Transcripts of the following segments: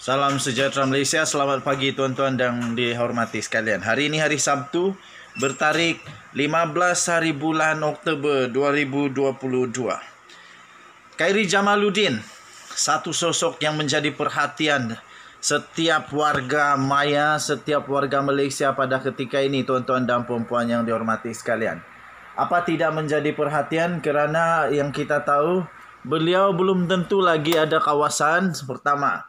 Salam sejahtera Malaysia, selamat pagi tuan-tuan dan dihormati sekalian. Hari ini hari Sabtu, bertarik 15 hari bulan Oktober 2022. Khairi Jamaluddin, satu sosok yang menjadi perhatian setiap warga maya, setiap warga Malaysia pada ketika ini tuan-tuan dan puan-puan yang dihormati sekalian. Apa tidak menjadi perhatian kerana yang kita tahu beliau belum tentu lagi ada kawasan pertama.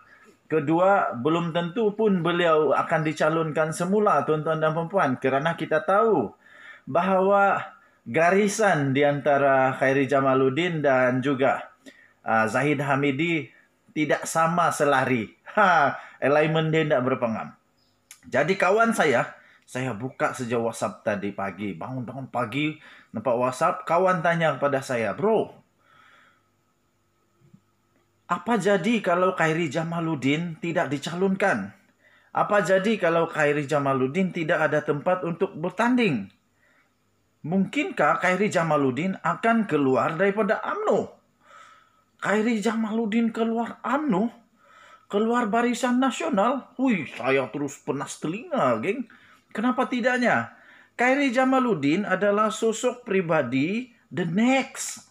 Kedua, belum tentu pun beliau akan dicalonkan semula tuan-tuan dan puan-puan kerana kita tahu bahawa garisan di antara Khairi Jamaluddin dan juga uh, Zahid Hamidi tidak sama selari. Ha, alignment dia tidak berpengam. Jadi kawan saya, saya buka saja WhatsApp tadi pagi. Bangun-bangun pagi, nampak WhatsApp. Kawan tanya kepada saya, bro, Apa jadi kalau Khairi Jamaluddin tidak dicalonkan? Apa jadi kalau Khairi Jamaluddin tidak ada tempat untuk bertanding? Mungkinkah Khairi Jamaluddin akan keluar daripada AMNO? Khairi Jamaluddin keluar AMNO? Keluar barisan nasional? Wih, saya terus penas telinga, geng. Kenapa tidaknya? Khairi Jamaluddin adalah sosok pribadi the next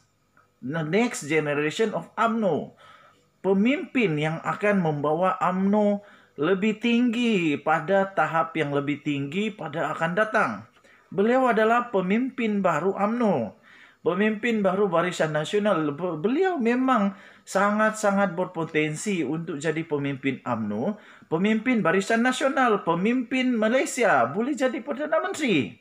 the next generation of AMNO pemimpin yang akan membawa AMNO lebih tinggi pada tahap yang lebih tinggi pada akan datang. Beliau adalah pemimpin baru AMNO, pemimpin baru Barisan Nasional. Beliau memang sangat-sangat berpotensi untuk jadi pemimpin AMNO, pemimpin Barisan Nasional, pemimpin Malaysia, boleh jadi Perdana Menteri.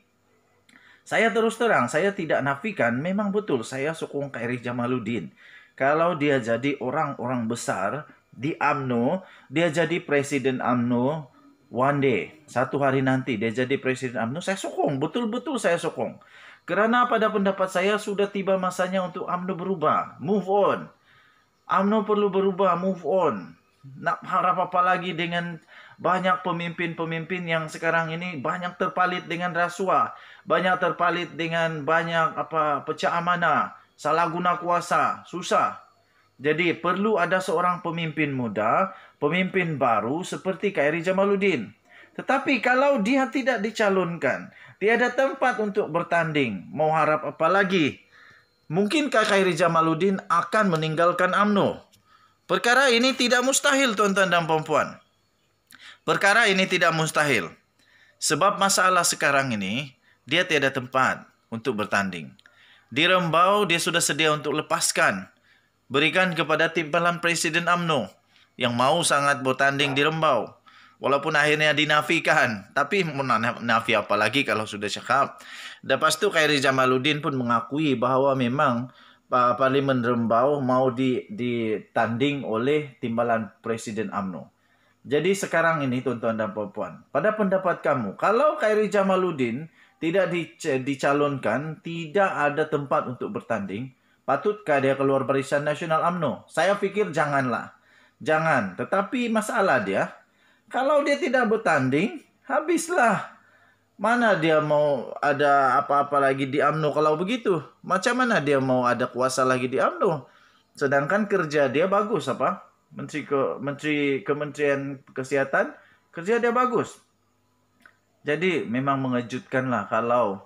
Saya terus terang, saya tidak nafikan, memang betul saya sokong Kairi Jamaluddin kalau dia jadi orang-orang besar di AMNO, dia jadi presiden AMNO one day, satu hari nanti dia jadi presiden AMNO, saya sokong, betul-betul saya sokong. Karena pada pendapat saya sudah tiba masanya untuk AMNO berubah, move on. AMNO perlu berubah, move on. Nak harap apa lagi dengan banyak pemimpin-pemimpin yang sekarang ini banyak terpalit dengan rasuah, banyak terpalit dengan banyak apa pecah amanah, salah guna kuasa, susah. Jadi perlu ada seorang pemimpin muda, pemimpin baru seperti Kairi Jamaluddin. Tetapi kalau dia tidak dicalonkan, tiada tempat untuk bertanding, mau harap apa lagi? Mungkinkah Kairi Jamaluddin akan meninggalkan AMNO? Perkara ini tidak mustahil tuan-tuan dan perempuan. Perkara ini tidak mustahil. Sebab masalah sekarang ini, dia tiada tempat untuk bertanding dirembau dia sudah sedia untuk lepaskan. Berikan kepada timbalan Presiden AMNO yang mau sangat bertanding di Rembau. Walaupun akhirnya dinafikan, tapi nafi lagi kalau sudah cakap. Dan pas itu Khairi Jamaluddin pun mengakui bahwa memang Pak Parlimen Rembau mau ditanding oleh timbalan Presiden AMNO. Jadi sekarang ini tuan-tuan dan puan-puan, pada pendapat kamu, kalau Khairi Jamaluddin tidak dicalonkan, tidak ada tempat untuk bertanding, patutkah dia keluar barisan nasional AMNO? Saya pikir janganlah. Jangan. Tetapi masalah dia, kalau dia tidak bertanding, habislah. Mana dia mau ada apa-apa lagi di AMNO kalau begitu? Macam mana dia mau ada kuasa lagi di AMNO? Sedangkan kerja dia bagus apa? Menteri ke Menteri Kementerian Kesehatan kerja dia bagus jadi memang mengejutkan lah kalau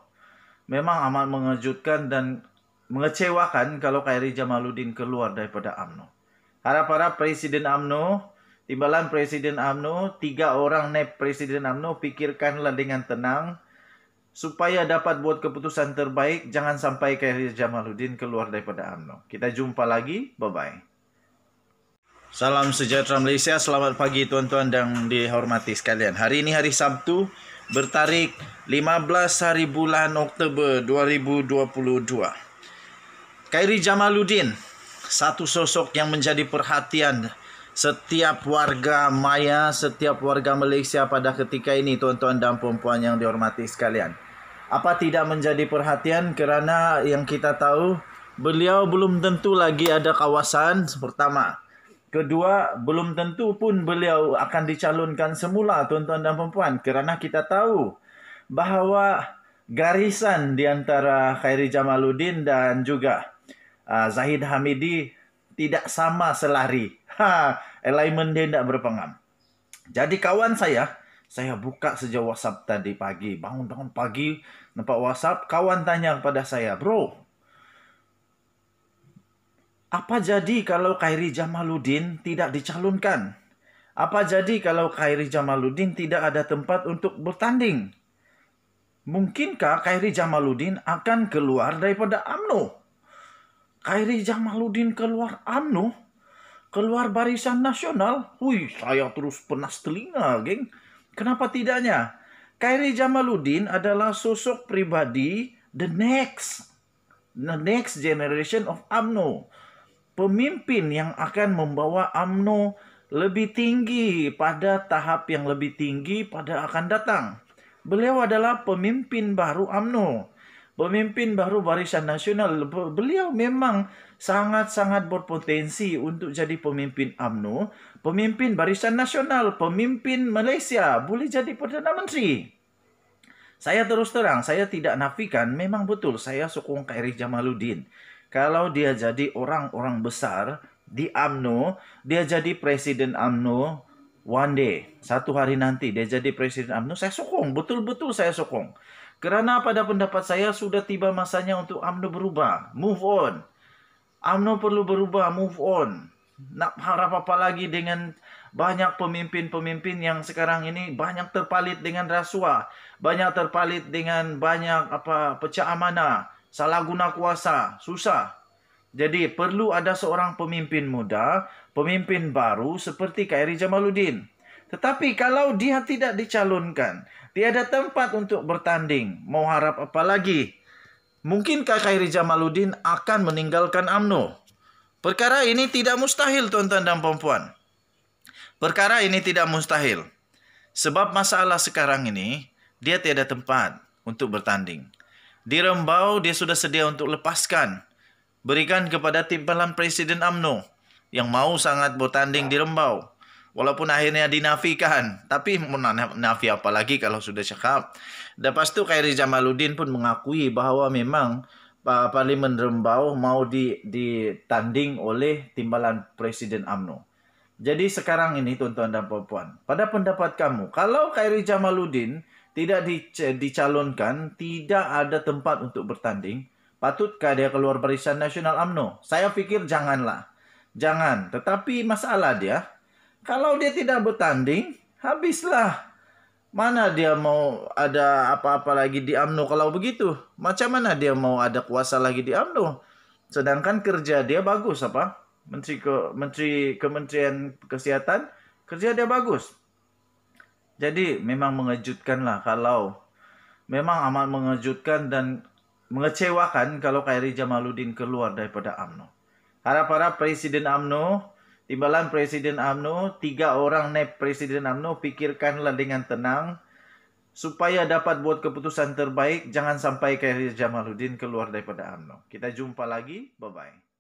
memang amat mengejutkan dan mengecewakan kalau Khairi Jamaluddin keluar daripada AMNO. Harap-harap Presiden AMNO, timbalan Presiden AMNO, tiga orang NEP Presiden AMNO pikirkanlah dengan tenang supaya dapat buat keputusan terbaik. Jangan sampai Khairi Jamaluddin keluar daripada AMNO. Kita jumpa lagi. Bye-bye. Salam sejahtera Malaysia, selamat pagi tuan-tuan dan dihormati sekalian. Hari ini hari Sabtu, bertarik 15 hari bulan Oktober 2022. Khairi Jamaluddin, satu sosok yang menjadi perhatian setiap warga maya, setiap warga Malaysia pada ketika ini tuan-tuan dan puan-puan yang dihormati sekalian. Apa tidak menjadi perhatian kerana yang kita tahu beliau belum tentu lagi ada kawasan pertama Kedua, belum tentu pun beliau akan dicalonkan semula tuan-tuan dan puan-puan kerana kita tahu bahawa garisan di antara Khairi Jamaluddin dan juga uh, Zahid Hamidi tidak sama selari. Ha, alignment dia tidak berpengam. Jadi kawan saya, saya buka saja WhatsApp tadi pagi. Bangun-bangun pagi, nampak WhatsApp. Kawan tanya kepada saya, bro, Apa jadi kalau Khairi Jamaluddin tidak dicalonkan? Apa jadi kalau Khairi Jamaluddin tidak ada tempat untuk bertanding? Mungkinkah Khairi Jamaluddin akan keluar daripada AMNO? Khairi Jamaluddin keluar AMNO? Keluar barisan nasional? Wih, saya terus penas telinga, geng. Kenapa tidaknya? Khairi Jamaluddin adalah sosok pribadi the next the next generation of AMNO pemimpin yang akan membawa AMNO lebih tinggi pada tahap yang lebih tinggi pada akan datang. Beliau adalah pemimpin baru AMNO, pemimpin baru Barisan Nasional. Beliau memang sangat-sangat berpotensi untuk jadi pemimpin AMNO, pemimpin Barisan Nasional, pemimpin Malaysia, boleh jadi Perdana Menteri. Saya terus terang, saya tidak nafikan, memang betul saya sokong Kairi Jamaluddin kalau dia jadi orang-orang besar di AMNO, dia jadi presiden AMNO one day, satu hari nanti dia jadi presiden AMNO, saya sokong, betul-betul saya sokong. Karena pada pendapat saya sudah tiba masanya untuk AMNO berubah, move on. AMNO perlu berubah, move on. Nak harap apa lagi dengan banyak pemimpin-pemimpin yang sekarang ini banyak terpalit dengan rasuah, banyak terpalit dengan banyak apa pecah amanah, salah guna kuasa, susah. Jadi perlu ada seorang pemimpin muda, pemimpin baru seperti Kairi Jamaluddin. Tetapi kalau dia tidak dicalonkan, tiada tempat untuk bertanding, mau harap apa lagi? Mungkinkah Kairi Jamaluddin akan meninggalkan AMNO? Perkara ini tidak mustahil tuan-tuan dan perempuan. Perkara ini tidak mustahil. Sebab masalah sekarang ini, dia tiada tempat untuk bertanding dirembau dia sudah sedia untuk lepaskan. Berikan kepada timpalan Presiden AMNO yang mau sangat bertanding di Rembau. Walaupun akhirnya dinafikan, tapi nafi apalagi kalau sudah cakap. Dan pas itu Khairi Jamaluddin pun mengakui bahawa memang Pak Parlimen Rembau mau di, ditanding oleh timbalan Presiden AMNO. Jadi sekarang ini tuan-tuan dan puan-puan, pada pendapat kamu, kalau Khairi Jamaluddin tidak dicalonkan, tidak ada tempat untuk bertanding, patutkah dia keluar barisan nasional AMNO? Saya pikir janganlah. Jangan. Tetapi masalah dia, kalau dia tidak bertanding, habislah. Mana dia mau ada apa-apa lagi di AMNO kalau begitu? Macam mana dia mau ada kuasa lagi di AMNO? Sedangkan kerja dia bagus apa? Menteri ke Menteri Kementerian Kesehatan kerja dia bagus jadi memang mengejutkan lah kalau memang amat mengejutkan dan mengecewakan kalau Kairi Jamaluddin keluar daripada AMNO. harap para Presiden AMNO, timbalan Presiden AMNO, tiga orang naib Presiden AMNO pikirkanlah dengan tenang supaya dapat buat keputusan terbaik jangan sampai Kairi Jamaluddin keluar daripada AMNO. Kita jumpa lagi, bye-bye.